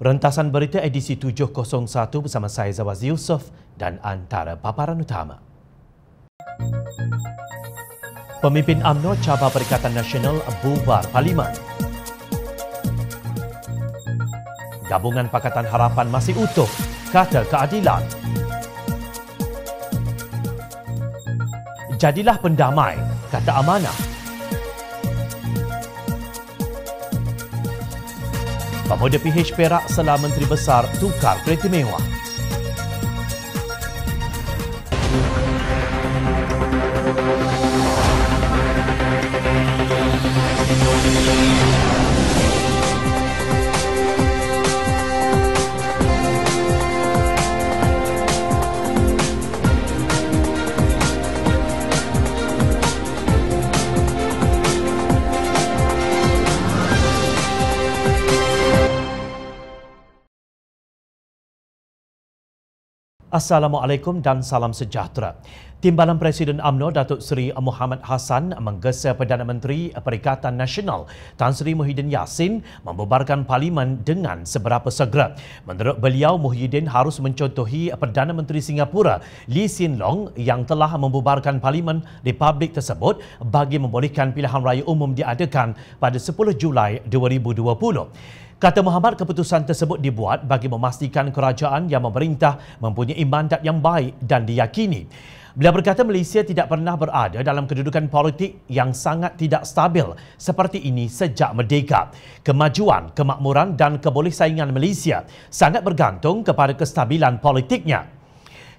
Rentasan Berita edisi 701 bersama saya Zawaz Yusof dan antara paparan utama. Pemimpin UMNO cabar Perikatan Nasional bubar parlimen. Gabungan Pakatan Harapan masih utuh, kata keadilan. Jadilah pendamai, kata amanah. Pemuda PH Perak selah Menteri Besar tukar kereta mewah. Assalamualaikum dan salam sejahtera. Timbalan Presiden AMNO Datuk Seri Muhammad Hasan menggesa Perdana Menteri Perikatan Nasional Tan Sri Muhyiddin Yassin membubarkan parlimen dengan seberapa segera. Menurut beliau, Muhyiddin harus mencontohi Perdana Menteri Singapura Lee Sin Long yang telah membubarkan parlimen Republik tersebut bagi membolehkan pilihan raya umum diadakan pada 10 Julai 2020. Kata Muhammad, keputusan tersebut dibuat bagi memastikan kerajaan yang memerintah mempunyai mandat yang baik dan diyakini. Beliau berkata Malaysia tidak pernah berada dalam kedudukan politik yang sangat tidak stabil seperti ini sejak merdeka. Kemajuan, kemakmuran dan kebolehsaingan Malaysia sangat bergantung kepada kestabilan politiknya.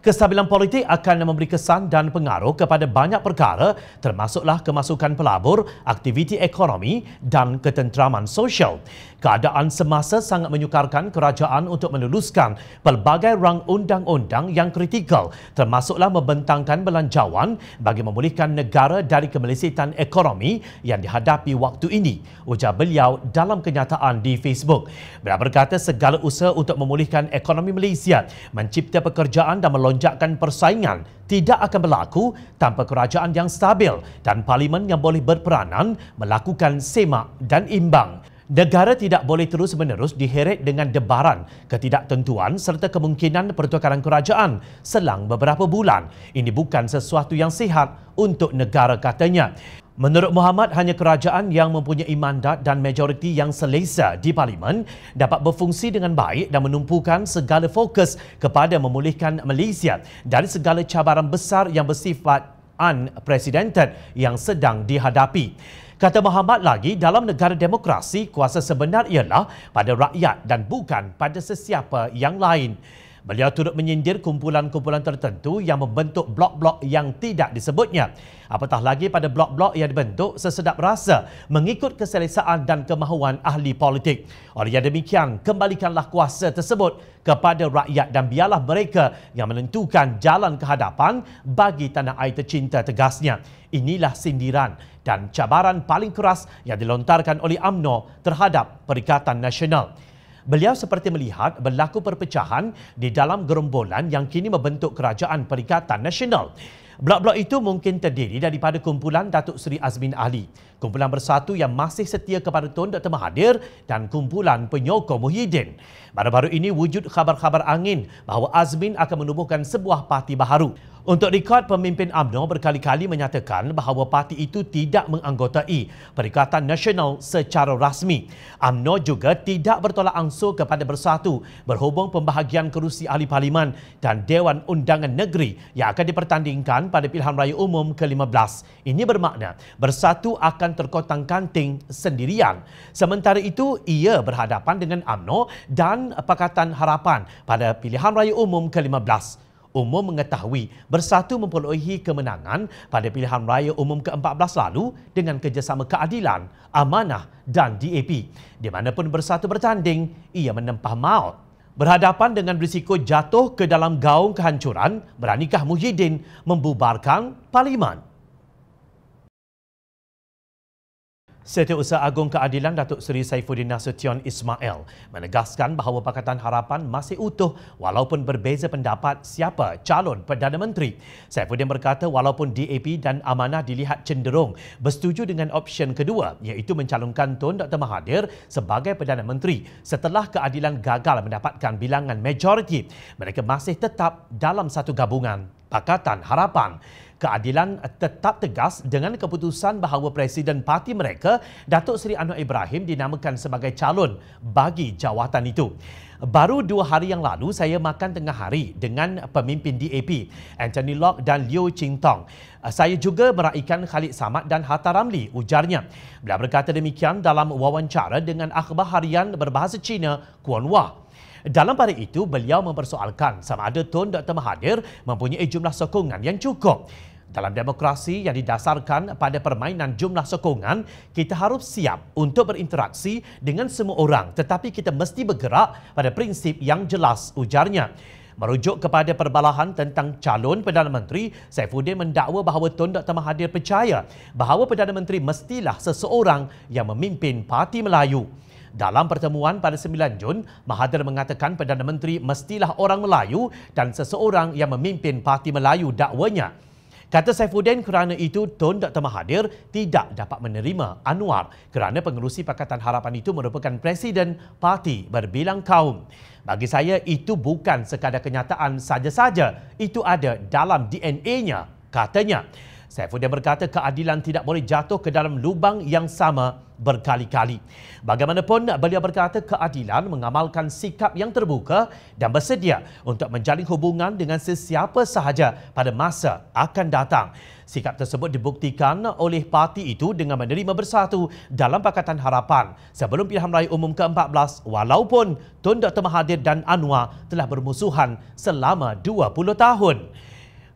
Kestabilan politik akan memberi kesan dan pengaruh kepada banyak perkara termasuklah kemasukan pelabur, aktiviti ekonomi dan ketenteraman sosial. Keadaan semasa sangat menyukarkan kerajaan untuk meluluskan pelbagai rang undang-undang yang kritikal termasuklah membentangkan belanjawan bagi memulihkan negara dari kemelesetan ekonomi yang dihadapi waktu ini, ujar beliau dalam kenyataan di Facebook. Beliau berkata segala usaha untuk memulihkan ekonomi Malaysia, mencipta pekerjaan dan melonjakan lonjakan persaingan tidak akan berlaku tanpa kerajaan yang stabil dan parlimen yang boleh berperanan melakukan semak dan imbang. Negara tidak boleh terus-menerus diheret dengan debaran, ketidaktentuan serta kemungkinan pertukaran kerajaan selang beberapa bulan. Ini bukan sesuatu yang sihat untuk negara katanya. Menurut Muhammad, hanya kerajaan yang mempunyai mandat dan majoriti yang selesa di parlimen dapat berfungsi dengan baik dan menumpukan segala fokus kepada memulihkan Malaysia dari segala cabaran besar yang bersifat unprecedented yang sedang dihadapi. Kata Muhammad lagi, dalam negara demokrasi, kuasa sebenar ialah pada rakyat dan bukan pada sesiapa yang lain. Beliau turut menyindir kumpulan-kumpulan tertentu yang membentuk blok-blok yang tidak disebutnya. Apatah lagi pada blok-blok yang dibentuk sesedap rasa mengikut keselesaan dan kemahuan ahli politik. Oleh yang demikian, kembalikanlah kuasa tersebut kepada rakyat dan biarlah mereka yang menentukan jalan kehadapan bagi tanah air tercinta tegasnya. Inilah sindiran dan cabaran paling keras yang dilontarkan oleh AMNO terhadap Perikatan Nasional. Beliau seperti melihat berlaku perpecahan di dalam gerombolan yang kini membentuk kerajaan perikatan nasional. Blok-blok itu mungkin terdiri daripada kumpulan Datuk Seri Azmin Ali, kumpulan bersatu yang masih setia kepada Tun Dr. Mahathir dan kumpulan penyokong Muhyiddin. Baru-baru ini wujud khabar-khabar angin bahawa Azmin akan menubuhkan sebuah parti baharu. Untuk rekod, pemimpin UMNO berkali-kali menyatakan bahawa parti itu tidak menganggotai Perikatan Nasional secara rasmi. UMNO juga tidak bertolak angsur kepada Bersatu berhubung pembahagian kerusi ahli parlimen dan Dewan Undangan Negeri yang akan dipertandingkan pada pilihan raya umum ke-15. Ini bermakna Bersatu akan terkotang kanting sendirian. Sementara itu, ia berhadapan dengan UMNO dan Pakatan Harapan pada pilihan raya umum ke-15 umum mengetahui bersatu memperolehi kemenangan pada pilihan raya umum ke-14 lalu dengan kerjasama keadilan, amanah dan DAP. Di mana pun bersatu bertanding, ia menempah maut. Berhadapan dengan risiko jatuh ke dalam gaung kehancuran, beranikah Muhyiddin membubarkan parlimen? Setiausaha Agung Keadilan Datuk Seri Saifuddin Nasution Ismail menegaskan bahawa Pakatan Harapan masih utuh walaupun berbeza pendapat siapa calon Perdana Menteri. Saifuddin berkata walaupun DAP dan Amanah dilihat cenderung bersetuju dengan option kedua iaitu mencalonkan Tun Dr. Mahathir sebagai Perdana Menteri setelah keadilan gagal mendapatkan bilangan majoriti, mereka masih tetap dalam satu gabungan. Pakatan Harapan. Keadilan tetap tegas dengan keputusan bahawa Presiden parti mereka, Datuk Seri Anwar Ibrahim dinamakan sebagai calon bagi jawatan itu. Baru dua hari yang lalu, saya makan tengah hari dengan pemimpin DAP, Anthony Locke dan Liu Ching Tong. Saya juga meraihkan Khalid Samad dan Hatta Ramli, ujarnya. Beliau berkata demikian dalam wawancara dengan akhbar harian berbahasa Cina, Kuan Wah. Dalam pada itu, beliau mempersoalkan sama ada Tun Dr. Mahathir mempunyai jumlah sokongan yang cukup. Dalam demokrasi yang didasarkan pada permainan jumlah sokongan, kita harus siap untuk berinteraksi dengan semua orang tetapi kita mesti bergerak pada prinsip yang jelas ujarnya. Merujuk kepada perbalahan tentang calon Perdana Menteri, Saifuddin mendakwa bahawa Tun Dr. Mahathir percaya bahawa Perdana Menteri mestilah seseorang yang memimpin Parti Melayu. Dalam pertemuan pada 9 Jun, Mahathir mengatakan Perdana Menteri mestilah orang Melayu dan seseorang yang memimpin Parti Melayu dakwanya. Kata Saifuddin kerana itu Tun Dr. Mahathir tidak dapat menerima Anwar kerana pengerusi Pakatan Harapan itu merupakan presiden parti berbilang kaum. Bagi saya itu bukan sekadar kenyataan saja-saja, itu ada dalam DNA-nya, katanya. Saifuddin berkata keadilan tidak boleh jatuh ke dalam lubang yang sama berkali-kali. Bagaimanapun, beliau berkata keadilan mengamalkan sikap yang terbuka dan bersedia untuk menjalin hubungan dengan sesiapa sahaja pada masa akan datang. Sikap tersebut dibuktikan oleh parti itu dengan menerima bersatu dalam Pakatan Harapan sebelum pilihan raya umum ke-14 walaupun Tun Dr. Mahathir dan Anwar telah bermusuhan selama 20 tahun.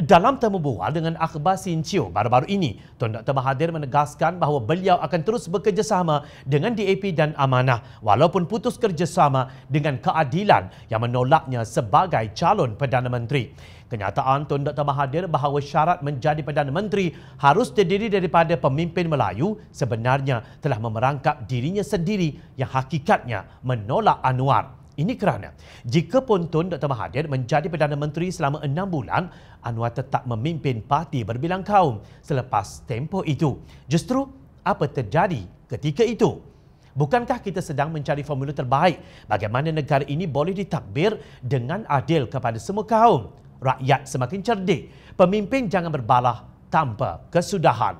Dalam temu bual dengan Akhbar Sin Chiu baru-baru ini, Tuan Dr. Mahathir menegaskan bahawa beliau akan terus bekerjasama dengan DAP dan Amanah walaupun putus kerjasama dengan keadilan yang menolaknya sebagai calon Perdana Menteri. Kenyataan Tuan Dr. Mahathir bahawa syarat menjadi Perdana Menteri harus terdiri daripada pemimpin Melayu sebenarnya telah memerangkap dirinya sendiri yang hakikatnya menolak Anwar. Ini kerana jika pun Tun Dr. Mahathir menjadi Perdana Menteri selama enam bulan, Anwar tetap memimpin parti berbilang kaum selepas tempoh itu. Justru apa terjadi ketika itu? Bukankah kita sedang mencari formula terbaik bagaimana negara ini boleh ditakbir dengan adil kepada semua kaum? Rakyat semakin cerdik. Pemimpin jangan berbalah tanpa kesudahan.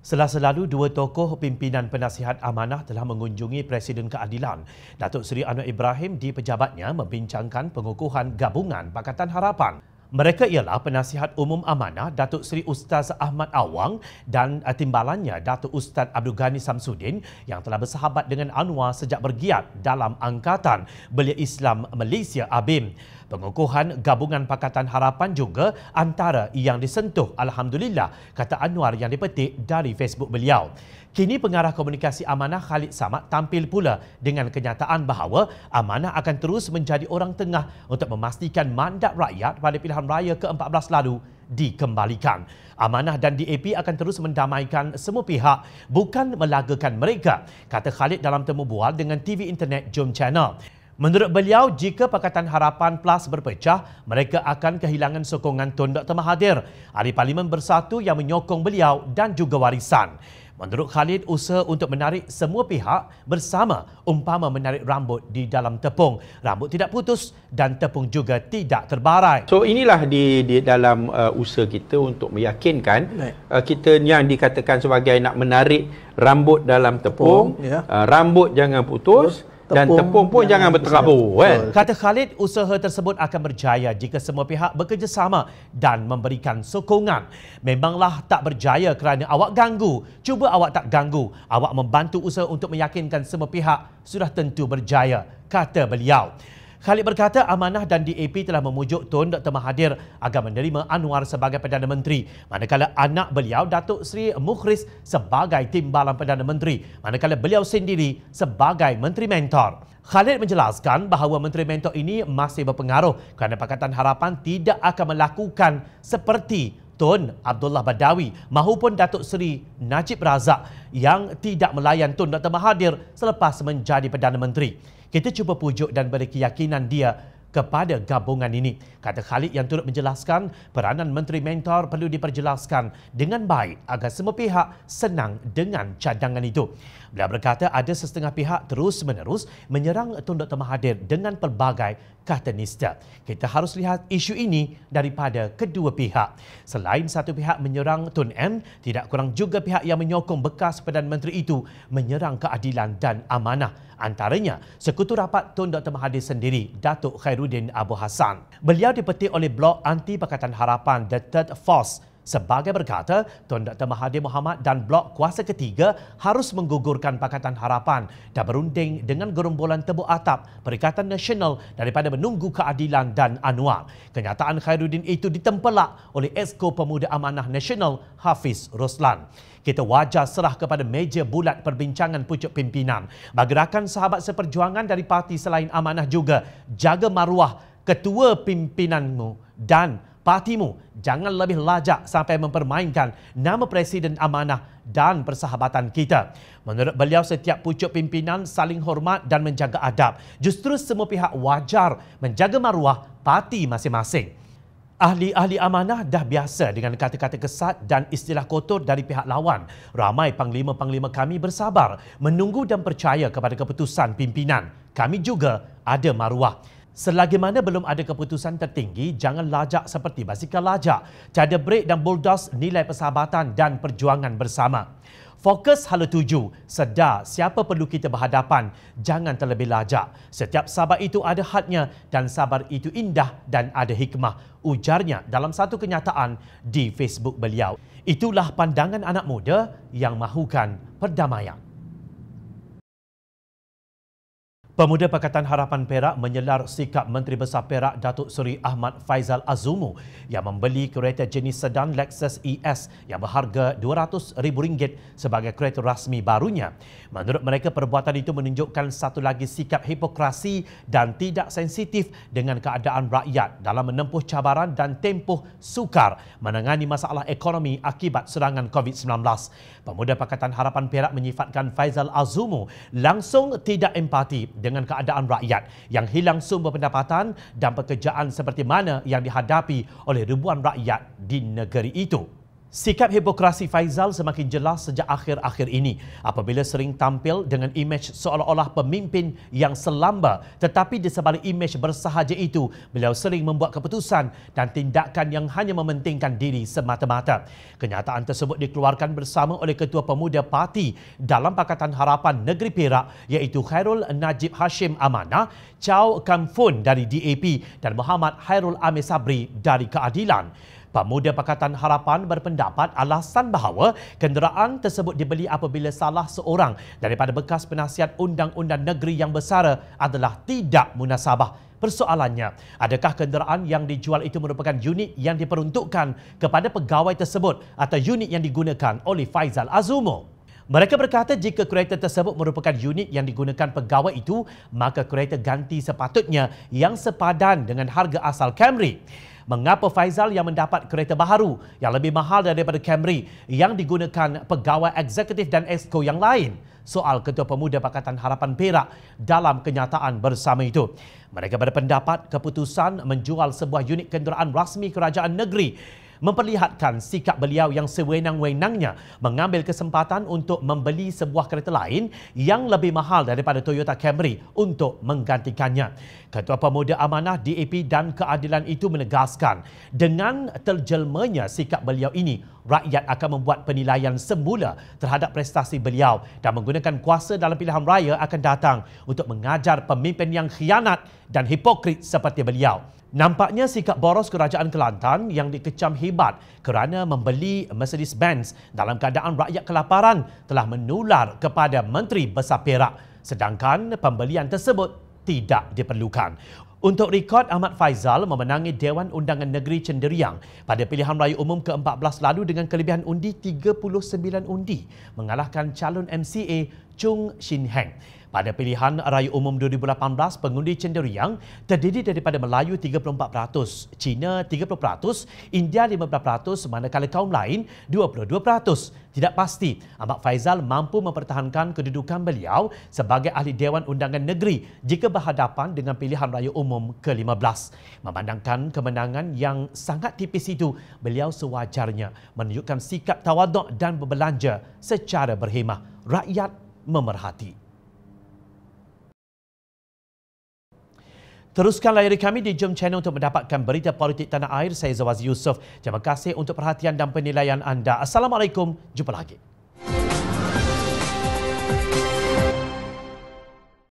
Selalu-selalu dua tokoh pimpinan penasihat amanah telah mengunjungi Presiden Keadilan. Datuk Seri Anwar Ibrahim di pejabatnya membincangkan pengukuhan gabungan Pakatan Harapan. Mereka ialah penasihat umum amanah Datuk Seri Ustaz Ahmad Awang dan timbalannya Datuk Ustaz Abdul Ghani Samsudin yang telah bersahabat dengan Anwar sejak bergiat dalam angkatan Belia Islam Malaysia ABIM. Pengukuhan Gabungan Pakatan Harapan juga antara yang disentuh Alhamdulillah, kata Anwar yang dipetik dari Facebook beliau. Kini pengarah komunikasi amanah Khalid Samad tampil pula dengan kenyataan bahawa amanah akan terus menjadi orang tengah untuk memastikan mandat rakyat pada pilihan raya ke-14 lalu dikembalikan. Amanah dan DAP akan terus mendamaikan semua pihak bukan melagakan mereka, kata Khalid dalam temu bual dengan TV Internet Jom Channel. Menurut beliau, jika Pakatan Harapan Plus berpecah, mereka akan kehilangan sokongan Tun Dr. Mahathir, ahli parlimen bersatu yang menyokong beliau dan juga warisan. Menurut Khalid, usaha untuk menarik semua pihak bersama umpama menarik rambut di dalam tepung. Rambut tidak putus dan tepung juga tidak terbarai. So inilah di, di dalam uh, usaha kita untuk meyakinkan uh, kita yang dikatakan sebagai nak menarik rambut dalam tepung. tepung yeah. uh, rambut jangan putus. putus dan tepung pun jangan berterabur kan kata Khalid usaha tersebut akan berjaya jika semua pihak bekerjasama dan memberikan sokongan memanglah tak berjaya kerana awak ganggu cuba awak tak ganggu awak membantu usaha untuk meyakinkan semua pihak sudah tentu berjaya kata beliau Khalid berkata Amanah dan DAP telah memujuk Tun Dr. Mahathir agar menerima Anwar sebagai Perdana Menteri. Manakala anak beliau, Datuk Seri Mukhris sebagai timbalan Perdana Menteri. Manakala beliau sendiri sebagai Menteri Mentor. Khalid menjelaskan bahawa Menteri Mentor ini masih berpengaruh kerana Pakatan Harapan tidak akan melakukan seperti Tun Abdullah Badawi maupun Datuk Seri Najib Razak yang tidak melayan Tun Dr. Mahathir selepas menjadi Perdana Menteri kita cuba pujuk dan beri keyakinan dia kepada gabungan ini. Kata Khalid yang turut menjelaskan, peranan Menteri Mentor perlu diperjelaskan dengan baik agar semua pihak senang dengan cadangan itu. Beliau berkata ada setengah pihak terus-menerus menyerang Tun Dr. Mahathir dengan pelbagai kata nista. Kita harus lihat isu ini daripada kedua pihak. Selain satu pihak menyerang Tun M, tidak kurang juga pihak yang menyokong bekas Perdana Menteri itu menyerang keadilan dan amanah. Antaranya, sekutu rapat Tun Dr. Mahathir sendiri, Datuk Khairul Khairuddin Abu Hassan. Beliau dipetik oleh blog anti Pakatan Harapan The Third Force Sebagai berkata, Tuan Dr. Mahathir Mohamad dan blok kuasa ketiga harus menggugurkan Pakatan Harapan dan berunding dengan gerombolan tebu atap Perikatan Nasional daripada menunggu keadilan dan Anwar. Kenyataan Khairuddin itu ditempelak oleh Esko Pemuda Amanah Nasional Hafiz Roslan. Kita wajar serah kepada meja bulat perbincangan pucuk pimpinan. Bergerakan sahabat seperjuangan dari parti selain amanah juga jaga maruah ketua pimpinanmu dan Partimu jangan lebih lajak sampai mempermainkan nama Presiden Amanah dan persahabatan kita. Menurut beliau, setiap pucuk pimpinan saling hormat dan menjaga adab. Justru semua pihak wajar menjaga maruah parti masing-masing. Ahli-ahli amanah dah biasa dengan kata-kata kesat dan istilah kotor dari pihak lawan. Ramai panglima-panglima kami bersabar, menunggu dan percaya kepada keputusan pimpinan. Kami juga ada maruah. Selagi mana belum ada keputusan tertinggi, jangan lajak seperti basikal lajak. Tiada break dan bulldoze nilai persahabatan dan perjuangan bersama. Fokus hala tuju, sedar siapa perlu kita berhadapan, jangan terlebih lajak. Setiap sabar itu ada hadnya dan sabar itu indah dan ada hikmah. Ujarnya dalam satu kenyataan di Facebook beliau. Itulah pandangan anak muda yang mahukan perdamaian. Pemuda Pakatan Harapan Perak menyelar sikap Menteri Besar Perak Datuk Seri Ahmad Faizal Azumu yang membeli kereta jenis sedan Lexus ES yang berharga RM200,000 sebagai kereta rasmi barunya. Menurut mereka, perbuatan itu menunjukkan satu lagi sikap hipokrasi dan tidak sensitif dengan keadaan rakyat dalam menempuh cabaran dan tempuh sukar menangani masalah ekonomi akibat serangan COVID-19. Pemuda Pakatan Harapan Perak menyifatkan Faizal Azumu langsung tidak empati dengan keadaan rakyat yang hilang sumber pendapatan dan pekerjaan seperti mana yang dihadapi oleh ribuan rakyat di negeri itu. Sikap hipokrasi Faizal semakin jelas sejak akhir-akhir ini apabila sering tampil dengan imej seolah-olah pemimpin yang selamba tetapi di sebalik imej bersahaja itu beliau sering membuat keputusan dan tindakan yang hanya mementingkan diri semata-mata. Kenyataan tersebut dikeluarkan bersama oleh Ketua Pemuda Parti dalam Pakatan Harapan Negeri Perak iaitu Khairul Najib Hashim Amanah, Chow Kamfun dari DAP dan Muhammad Khairul Amir Sabri dari Keadilan. Pemuda Pakatan Harapan berpendapat alasan bahawa kenderaan tersebut dibeli apabila salah seorang daripada bekas penasihat undang-undang negeri yang bersara adalah tidak munasabah. Persoalannya, adakah kenderaan yang dijual itu merupakan unit yang diperuntukkan kepada pegawai tersebut atau unit yang digunakan oleh Faizal Azumo? Mereka berkata jika kereta tersebut merupakan unit yang digunakan pegawai itu, maka kereta ganti sepatutnya yang sepadan dengan harga asal Camry. Mengapa Faizal yang mendapat kereta baru yang lebih mahal daripada Camry yang digunakan pegawai eksekutif dan esko yang lain? Soal Ketua Pemuda Pakatan Harapan Perak dalam kenyataan bersama itu. Mereka berpendapat keputusan menjual sebuah unit kenderaan rasmi kerajaan negeri memperlihatkan sikap beliau yang sewenang-wenangnya mengambil kesempatan untuk membeli sebuah kereta lain yang lebih mahal daripada Toyota Camry untuk menggantikannya. Ketua Pemuda Amanah DAP dan Keadilan itu menegaskan dengan terjelmanya sikap beliau ini rakyat akan membuat penilaian semula terhadap prestasi beliau dan menggunakan kuasa dalam pilihan raya akan datang untuk mengajar pemimpin yang khianat dan hipokrit seperti beliau. Nampaknya sikap boros kerajaan Kelantan yang dikecam hebat kerana membeli Mercedes-Benz dalam keadaan rakyat kelaparan telah menular kepada Menteri Besar Perak sedangkan pembelian tersebut tidak diperlukan. Untuk rekod Ahmad Faizal memenangi Dewan Undangan Negeri Cenderiang pada pilihan raya umum ke-14 lalu dengan kelebihan undi 39 undi mengalahkan calon MCA Chung Shin Heng. Pada pilihan raya umum 2018, pengundi cenderung terdiri daripada Melayu 34%, Cina 30%, India 15%, manakala kaum lain 22%. Tidak pasti Ahmad Faizal mampu mempertahankan kedudukan beliau sebagai ahli Dewan Undangan Negeri jika berhadapan dengan pilihan raya umum ke-15. Memandangkan kemenangan yang sangat tipis itu, beliau sewajarnya menunjukkan sikap tawaduk dan berbelanja secara berhemah. Rakyat memerhati. Teruskan layari kami di Jom Channel untuk mendapatkan berita politik tanah air. Saya Zawaz Yusof. Terima kasih untuk perhatian dan penilaian anda. Assalamualaikum. Jumpa lagi.